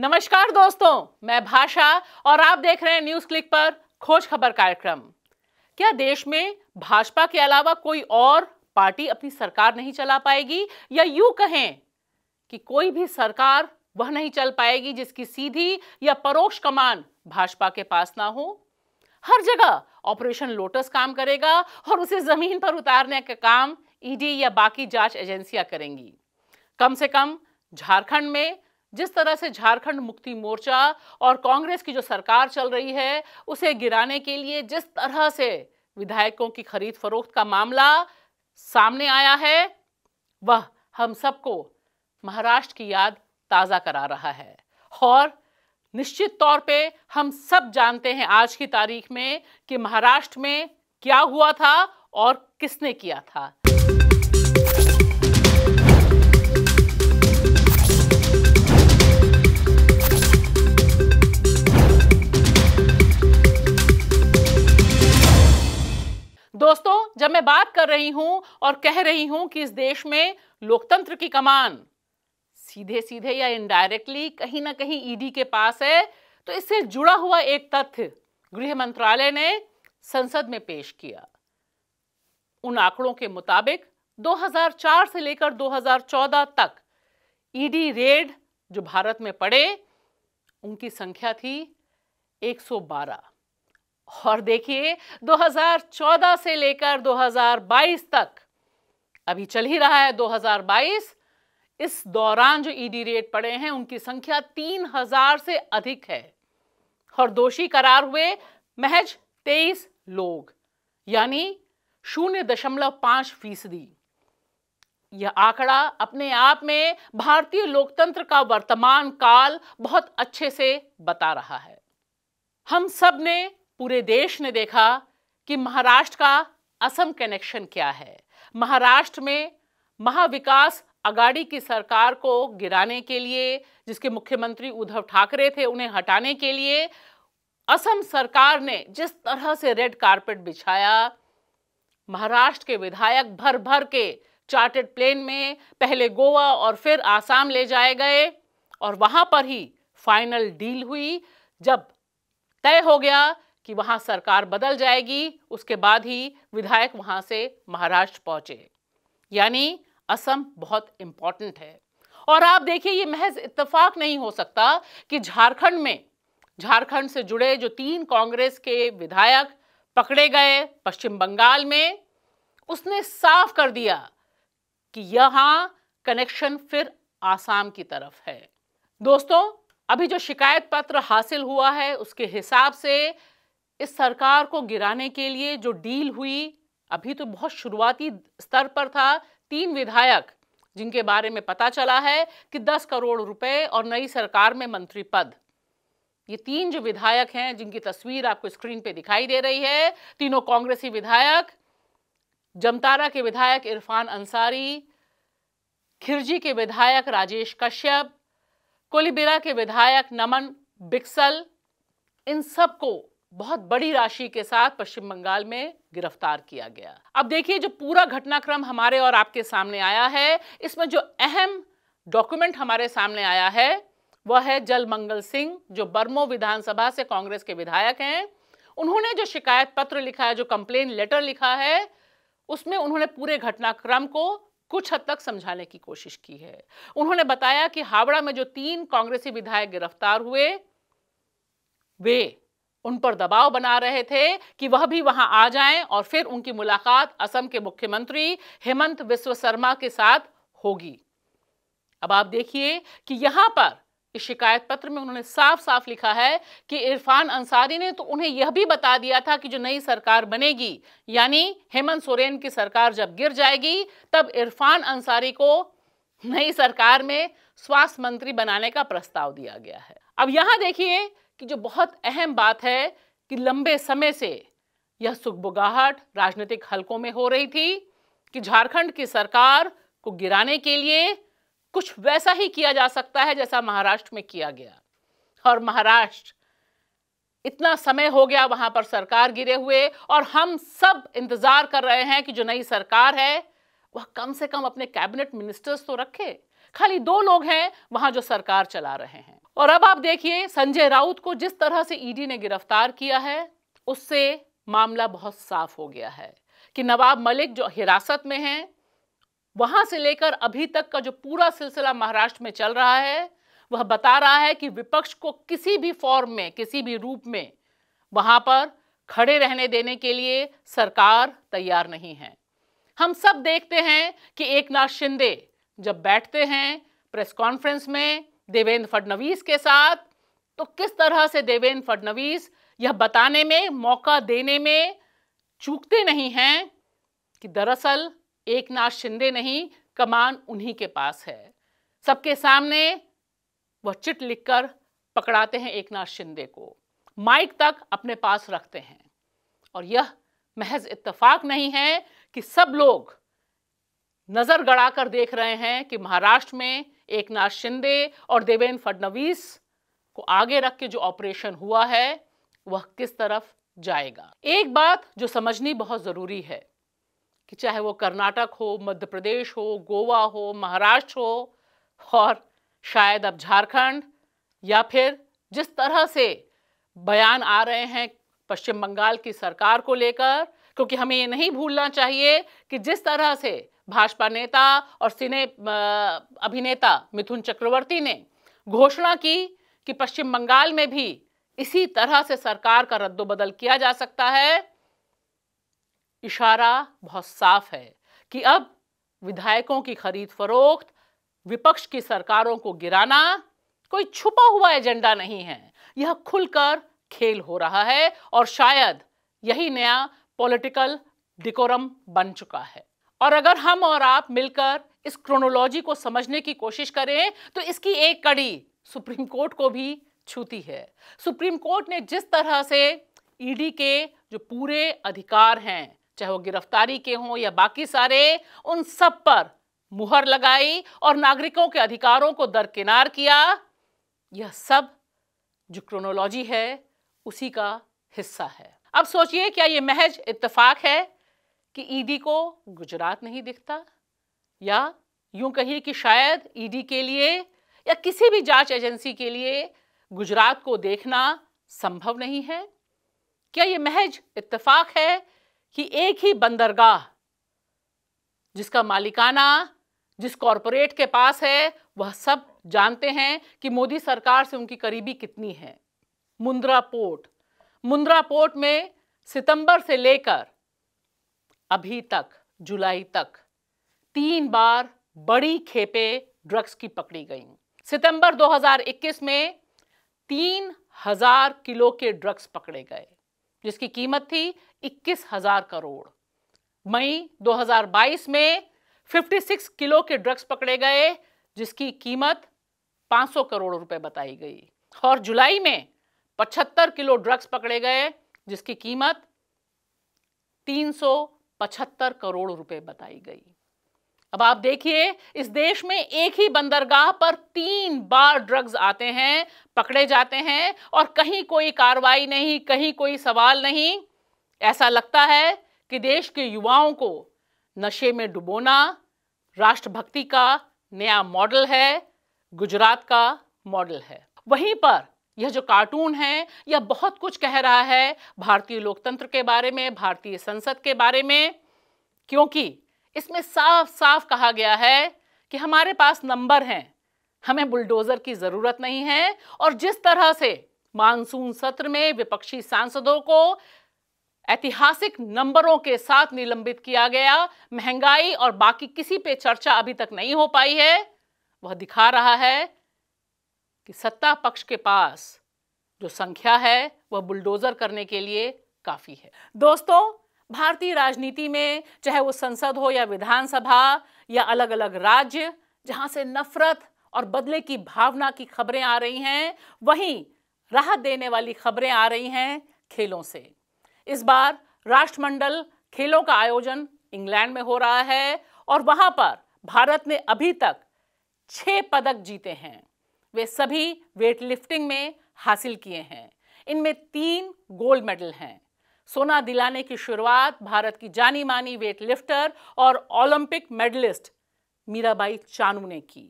नमस्कार दोस्तों मैं भाषा और आप देख रहे हैं न्यूज क्लिक पर खोज खबर कार्यक्रम क्या देश में भाजपा के अलावा कोई और पार्टी अपनी सरकार नहीं चला पाएगी या यू कहें कि कोई भी सरकार वह नहीं चल पाएगी जिसकी सीधी या परोक्ष कमान भाजपा के पास ना हो हर जगह ऑपरेशन लोटस काम करेगा और उसे जमीन पर उतारने का काम ईडी या बाकी जांच एजेंसियां करेंगी कम से कम झारखंड में जिस तरह से झारखंड मुक्ति मोर्चा और कांग्रेस की जो सरकार चल रही है उसे गिराने के लिए जिस तरह से विधायकों की खरीद फरोख्त का मामला सामने आया है वह हम सबको महाराष्ट्र की याद ताज़ा करा रहा है और निश्चित तौर पे हम सब जानते हैं आज की तारीख में कि महाराष्ट्र में क्या हुआ था और किसने किया था दोस्तों जब मैं बात कर रही हूं और कह रही हूं कि इस देश में लोकतंत्र की कमान सीधे सीधे या इनडायरेक्टली कहीं ना कहीं ईडी e के पास है तो इससे जुड़ा हुआ एक तथ्य गृह मंत्रालय ने संसद में पेश किया उन आंकड़ों के मुताबिक 2004 से लेकर 2014 तक ईडी e रेड जो भारत में पड़े उनकी संख्या थी 112 और देखिए 2014 से लेकर 2022 तक अभी चल ही रहा है 2022 इस दौरान जो ईडी e रेट पड़े हैं उनकी संख्या 3000 से अधिक है और दोषी करार हुए महज 23 लोग यानी शून्य दशमलव पांच फीसदी यह आंकड़ा अपने आप में भारतीय लोकतंत्र का वर्तमान काल बहुत अच्छे से बता रहा है हम सब ने पूरे देश ने देखा कि महाराष्ट्र का असम कनेक्शन क्या है महाराष्ट्र में महाविकास अगाड़ी की सरकार को गिराने के लिए जिसके मुख्यमंत्री उद्धव ठाकरे थे उन्हें हटाने के लिए असम सरकार ने जिस तरह से रेड कारपेट बिछाया महाराष्ट्र के विधायक भर भर के चार्टर्ड प्लेन में पहले गोवा और फिर आसाम ले जाए गए और वहां पर ही फाइनल डील हुई जब तय हो गया कि वहां सरकार बदल जाएगी उसके बाद ही विधायक वहां से महाराष्ट्र पहुंचे यानी असम बहुत इंपॉर्टेंट है और आप देखिए ये महज इत्तेफाक नहीं हो सकता कि झारखंड में झारखंड से जुड़े जो तीन कांग्रेस के विधायक पकड़े गए पश्चिम बंगाल में उसने साफ कर दिया कि यहां कनेक्शन फिर आसाम की तरफ है दोस्तों अभी जो शिकायत पत्र हासिल हुआ है उसके हिसाब से इस सरकार को गिराने के लिए जो डील हुई अभी तो बहुत शुरुआती स्तर पर था तीन विधायक जिनके बारे में पता चला है कि दस करोड़ रुपए और नई सरकार में मंत्री पद ये तीन जो विधायक हैं जिनकी तस्वीर आपको स्क्रीन पे दिखाई दे रही है तीनों कांग्रेसी विधायक जमतारा के विधायक इरफान अंसारी खिरजी के विधायक राजेश कश्यप कोलिबिरा के विधायक नमन बिक्सल इन सबको बहुत बड़ी राशि के साथ पश्चिम बंगाल में गिरफ्तार किया गया अब देखिए जो पूरा घटनाक्रम हमारे और आपके सामने आया है इसमें जो अहम डॉक्यूमेंट हमारे सामने आया है वह है जल मंगल सिंह जो बर्मो विधानसभा से कांग्रेस के विधायक हैं उन्होंने जो शिकायत पत्र लिखा है जो कंप्लेन लेटर लिखा है उसमें उन्होंने पूरे घटनाक्रम को कुछ हद तक समझाने की कोशिश की है उन्होंने बताया कि हावड़ा में जो तीन कांग्रेसी विधायक गिरफ्तार हुए वे उन पर दबाव बना रहे थे कि वह भी वहां आ जाएं और फिर उनकी मुलाकात असम के मुख्यमंत्री हेमंत विश्व शर्मा के साथ होगी अब आप देखिए कि यहां पर इस शिकायत पत्र में उन्होंने साफ साफ लिखा है कि इरफान अंसारी ने तो उन्हें यह भी बता दिया था कि जो नई सरकार बनेगी यानी हेमंत सोरेन की सरकार जब गिर जाएगी तब इरफान अंसारी को नई सरकार में स्वास्थ्य मंत्री बनाने का प्रस्ताव दिया गया है अब यहां देखिए कि जो बहुत अहम बात है कि लंबे समय से यह सुखबुगाहट राजनीतिक हलकों में हो रही थी कि झारखंड की सरकार को गिराने के लिए कुछ वैसा ही किया जा सकता है जैसा महाराष्ट्र में किया गया और महाराष्ट्र इतना समय हो गया वहां पर सरकार गिरे हुए और हम सब इंतजार कर रहे हैं कि जो नई सरकार है वह कम से कम अपने कैबिनेट मिनिस्टर्स तो रखे खाली दो लोग हैं वहां जो सरकार चला रहे हैं और अब आप देखिए संजय राउत को जिस तरह से ईडी e ने गिरफ्तार किया है उससे मामला बहुत साफ हो गया है कि नवाब मलिक जो हिरासत में हैं वहां से लेकर अभी तक का जो पूरा सिलसिला महाराष्ट्र में चल रहा है वह बता रहा है कि विपक्ष को किसी भी फॉर्म में किसी भी रूप में वहां पर खड़े रहने देने के लिए सरकार तैयार नहीं है हम सब देखते हैं कि एक नाथ शिंदे जब बैठते हैं प्रेस कॉन्फ्रेंस में देवेंद्र फडणवीस के साथ तो किस तरह से देवेंद्र फडणवीस यह बताने में मौका देने में चूकते नहीं हैं कि दरअसल एक नाथ शिंदे नहीं कमान उन्हीं के पास है सबके सामने वह चिट लिखकर पकड़ाते हैं एक नाथ शिंदे को माइक तक अपने पास रखते हैं और यह महज इत्तफाक नहीं है कि सब लोग नज़र गड़ा कर देख रहे हैं कि महाराष्ट्र में एक नाथ शिंदे और देवेंद्र फडणवीस को आगे रख के जो ऑपरेशन हुआ है वह किस तरफ जाएगा एक बात जो समझनी बहुत ज़रूरी है कि चाहे वो कर्नाटक हो मध्य प्रदेश हो गोवा हो महाराष्ट्र हो और शायद अब झारखंड या फिर जिस तरह से बयान आ रहे हैं पश्चिम बंगाल की सरकार को लेकर क्योंकि हमें ये नहीं भूलना चाहिए कि जिस तरह से भाजपा नेता और सिने अभिनेता मिथुन चक्रवर्ती ने घोषणा की कि पश्चिम बंगाल में भी इसी तरह से सरकार का रद्दोबदल किया जा सकता है इशारा बहुत साफ है कि अब विधायकों की खरीद फरोख्त विपक्ष की सरकारों को गिराना कोई छुपा हुआ एजेंडा नहीं है यह खुलकर खेल हो रहा है और शायद यही नया पॉलिटिकल डिकोरम बन चुका है और अगर हम और आप मिलकर इस क्रोनोलॉजी को समझने की कोशिश करें तो इसकी एक कड़ी सुप्रीम कोर्ट को भी छूती है सुप्रीम कोर्ट ने जिस तरह से ईडी e के जो पूरे अधिकार हैं चाहे वो गिरफ्तारी के हों या बाकी सारे उन सब पर मुहर लगाई और नागरिकों के अधिकारों को दरकिनार किया यह सब जो क्रोनोलॉजी है उसी का हिस्सा है अब सोचिए क्या ये महज इत्तेफाक है कि ईडी को गुजरात नहीं दिखता या यूं कहिए कि शायद ईडी के लिए या किसी भी जांच एजेंसी के लिए गुजरात को देखना संभव नहीं है क्या यह महज इत्तेफाक है कि एक ही बंदरगाह जिसका मालिकाना जिस कॉरपोरेट के पास है वह सब जानते हैं कि मोदी सरकार से उनकी करीबी कितनी है मुंद्रा पोर्ट मुंद्रा पोर्ट में सितंबर से लेकर अभी तक जुलाई तक तीन बार बड़ी खेपे ड्रग्स की पकड़ी गई सितंबर 2021 में तीन हजार किलो के ड्रग्स पकड़े गए जिसकी कीमत थी इक्कीस हजार करोड़ मई 2022 में 56 किलो के ड्रग्स पकड़े गए जिसकी कीमत 500 करोड़ रुपए बताई गई और जुलाई में 75 किलो ड्रग्स पकड़े गए जिसकी कीमत तीन पचहत्तर करोड़ रुपए बताई गई अब आप देखिए इस देश में एक ही बंदरगाह पर तीन बार ड्रग्स आते हैं पकड़े जाते हैं और कहीं कोई कार्रवाई नहीं कहीं कोई सवाल नहीं ऐसा लगता है कि देश के युवाओं को नशे में डुबोना राष्ट्रभक्ति का नया मॉडल है गुजरात का मॉडल है वहीं पर यह जो कार्टून है यह बहुत कुछ कह रहा है भारतीय लोकतंत्र के बारे में भारतीय संसद के बारे में क्योंकि इसमें साफ साफ कहा गया है कि हमारे पास नंबर हैं हमें बुलडोज़र की ज़रूरत नहीं है और जिस तरह से मानसून सत्र में विपक्षी सांसदों को ऐतिहासिक नंबरों के साथ निलंबित किया गया महंगाई और बाकी किसी पे चर्चा अभी तक नहीं हो पाई है वह दिखा रहा है कि सत्ता पक्ष के पास जो संख्या है वह बुलडोजर करने के लिए काफ़ी है दोस्तों भारतीय राजनीति में चाहे वो संसद हो या विधानसभा या अलग अलग राज्य जहां से नफरत और बदले की भावना की खबरें आ रही हैं वहीं राहत देने वाली खबरें आ रही हैं खेलों से इस बार राष्ट्रमंडल खेलों का आयोजन इंग्लैंड में हो रहा है और वहां पर भारत ने अभी तक छह पदक जीते हैं वे सभी वेट लिफ्टिंग में हासिल किए हैं इनमें तीन गोल्ड मेडल हैं सोना दिलाने की शुरुआत भारत की जानी मानी वेट लिफ्टर और ओलंपिक मेडलिस्ट मीराबाई चानू ने की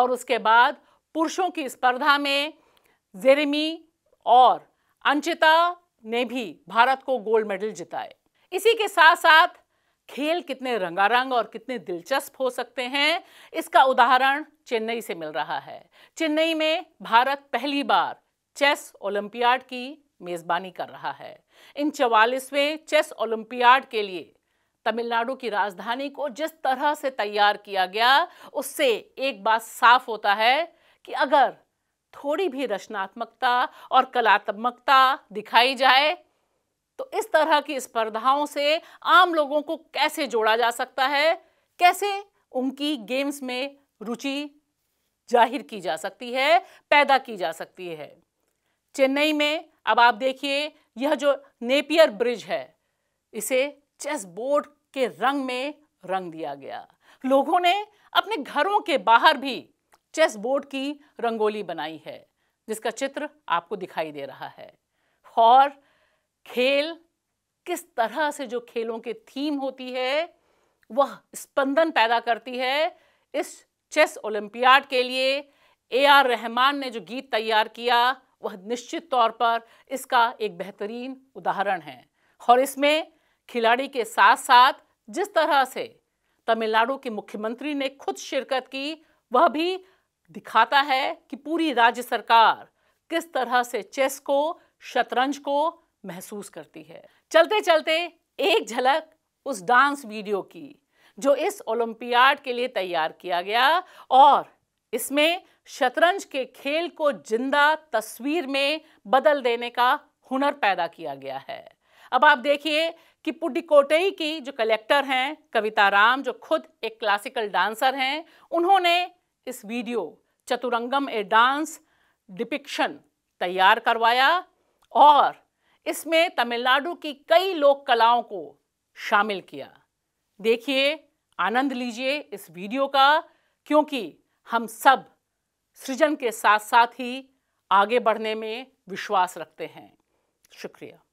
और उसके बाद पुरुषों की स्पर्धा में जेरेमी और अंचिता ने भी भारत को गोल्ड मेडल जिताए इसी के साथ साथ खेल कितने रंगारंग और कितने दिलचस्प हो सकते हैं इसका उदाहरण चेन्नई से मिल रहा है चेन्नई में भारत पहली बार चेस ओलंपियाड की मेज़बानी कर रहा है इन चवालीसवें चेस ओलंपियाड के लिए तमिलनाडु की राजधानी को जिस तरह से तैयार किया गया उससे एक बात साफ होता है कि अगर थोड़ी भी रचनात्मकता और कलात्मकता दिखाई जाए तो इस तरह की स्पर्धाओं से आम लोगों को कैसे जोड़ा जा सकता है कैसे उनकी गेम्स में रुचि जाहिर की जा सकती है पैदा की जा सकती है चेन्नई में अब आप देखिए यह जो नेपियर ब्रिज है इसे चेस बोर्ड के रंग में रंग दिया गया लोगों ने अपने घरों के बाहर भी चेस बोर्ड की रंगोली बनाई है जिसका चित्र आपको दिखाई दे रहा है और खेल किस तरह से जो खेलों के थीम होती है वह स्पंदन पैदा करती है इस चेस ओलंपियाड के लिए ए आर रहमान ने जो गीत तैयार किया वह निश्चित तौर पर इसका एक बेहतरीन उदाहरण है और इसमें खिलाड़ी के साथ साथ जिस तरह से तमिलनाडु के मुख्यमंत्री ने खुद शिरकत की वह भी दिखाता है कि पूरी राज्य सरकार किस तरह से चेस को शतरंज को महसूस करती है चलते चलते एक झलक उस डांस वीडियो की जो इस ओलंपियाड के लिए तैयार किया गया और इसमें शतरंज के खेल को जिंदा तस्वीर में बदल देने का हुनर पैदा किया गया है अब आप देखिए कि पुडिकोटई की जो कलेक्टर हैं कविता राम जो खुद एक क्लासिकल डांसर हैं उन्होंने इस video Chaturangam a dance depiction तैयार करवाया और इसमें तमिलनाडु की कई लोक कलाओं को शामिल किया देखिए आनंद लीजिए इस वीडियो का क्योंकि हम सब सृजन के साथ साथ ही आगे बढ़ने में विश्वास रखते हैं शुक्रिया